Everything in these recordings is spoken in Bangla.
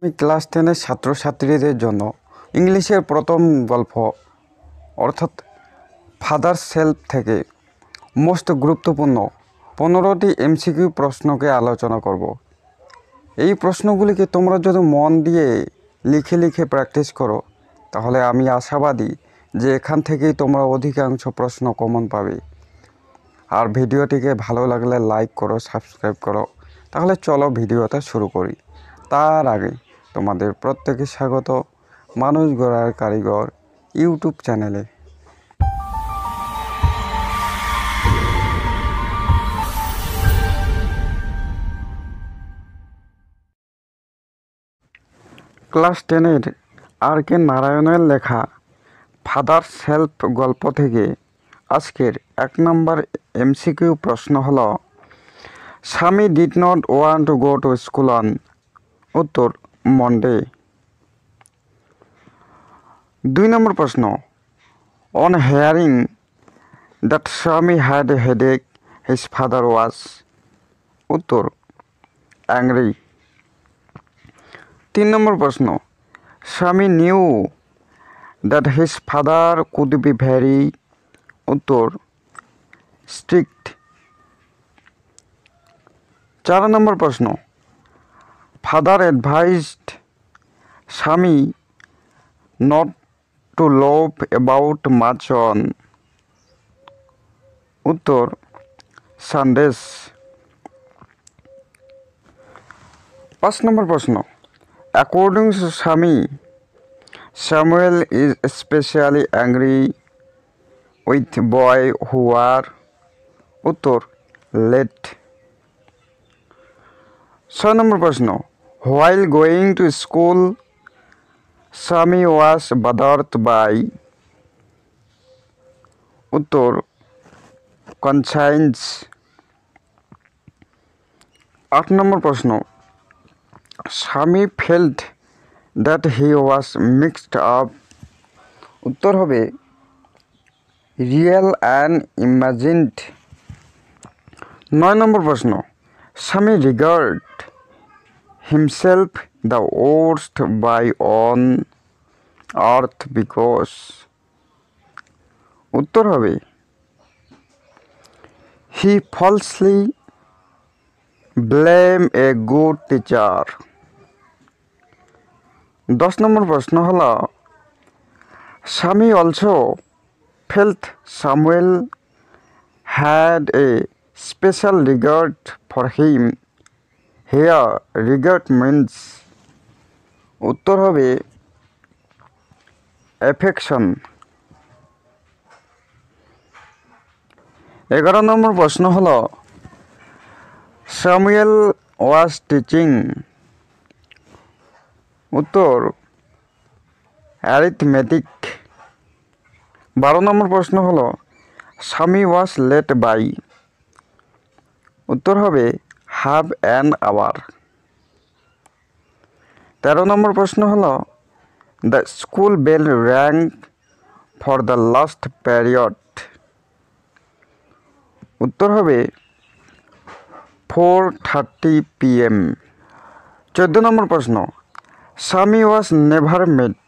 আমি ক্লাস টেনের ছাত্রছাত্রীদের জন্য ইংলিশের প্রথম গল্প অর্থাৎ ফাদার সেলফ থেকে মোস্ট গুরুত্বপূর্ণ পনেরোটি এমসিকিউ প্রশ্নকে আলোচনা করব এই প্রশ্নগুলিকে তোমরা যদি মন দিয়ে লিখে লিখে প্র্যাকটিস করো তাহলে আমি আশাবাদী যে এখান থেকেই তোমরা অধিকাংশ প্রশ্ন কমন পাবে আর ভিডিওটিকে ভালো লাগলে লাইক করো সাবস্ক্রাইব করো তাহলে চলো ভিডিওটা শুরু করি তার আগে তোমাদের প্রত্যেকে স্বাগত মানুষ গড়ার কারিগর ইউটিউব চ্যানেলে ক্লাস টেনের আর কে নারায়ণের লেখা ফাদার সেলফ গল্প থেকে আজকের এক নম্বর এমসিকিউ প্রশ্ন হল Swami did not want to go to school on উত্তর মন্ডে দুই নম্বর প্রশ্ন on hearing that Swami had a headache his father was উত্তর অ্যাংরি তিন নম্বর প্রশ্ন Swami knew that his father could be very উত্তর স্ট্রিক্ট চার নম্বর প্রশ্ন father advised Swami not to loaf about much on উত্তর সানডেস পাঁচ নম্বর প্রশ্ন according to Swami Samuel is specially angry with boy who আর উত্তর লেট ছয় নম্বর প্রশ্ন While going to school, Sami was bothered by Uttar conscience. Eight number question. Sami felt that he was mixed up. Uttar hobe real and imagined. Nine number question. Sami regarded himself the worst boy on earth because উত্তর হবে he falsely blame a good teacher দশ নম্বর প্রশ্ন হল Swami also felt Samuel had a special regard for him হেয়া রিগার্ট রিগার্ডমেন্টস উত্তর হবে অ্যাফেকশন এগারো নম্বর প্রশ্ন হল স্যামুয়েল ওয়াজ টিচিং উত্তর অ্যারিথমেটিক বারো নম্বর প্রশ্ন হল স্বামী ওয়াজ লেট বাই উত্তর হবে হ্যাভ অ্যান আওয়ার তেরো নম্বর প্রশ্ন হল the school bell rang for the last period উত্তর হবে ফোর থার্টি পিএম চোদ্দো নম্বর প্রশ্ন Swami was never met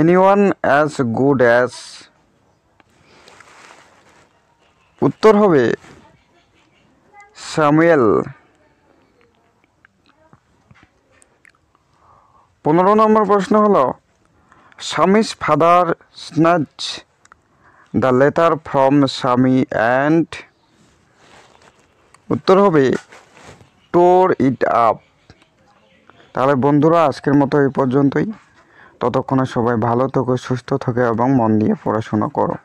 anyone as good as উত্তর হবে স্যামুয়েল পনেরো নম্বর প্রশ্ন হল Swami's father snatch the letter from Swami and উত্তর হবে টোর ইট আপ তাহলে বন্ধুরা আজকের মতো এই পর্যন্তই ততক্ষণে সবাই ভালো থাকো সুস্থ থাকে এবং মন দিয়ে পড়াশোনা করো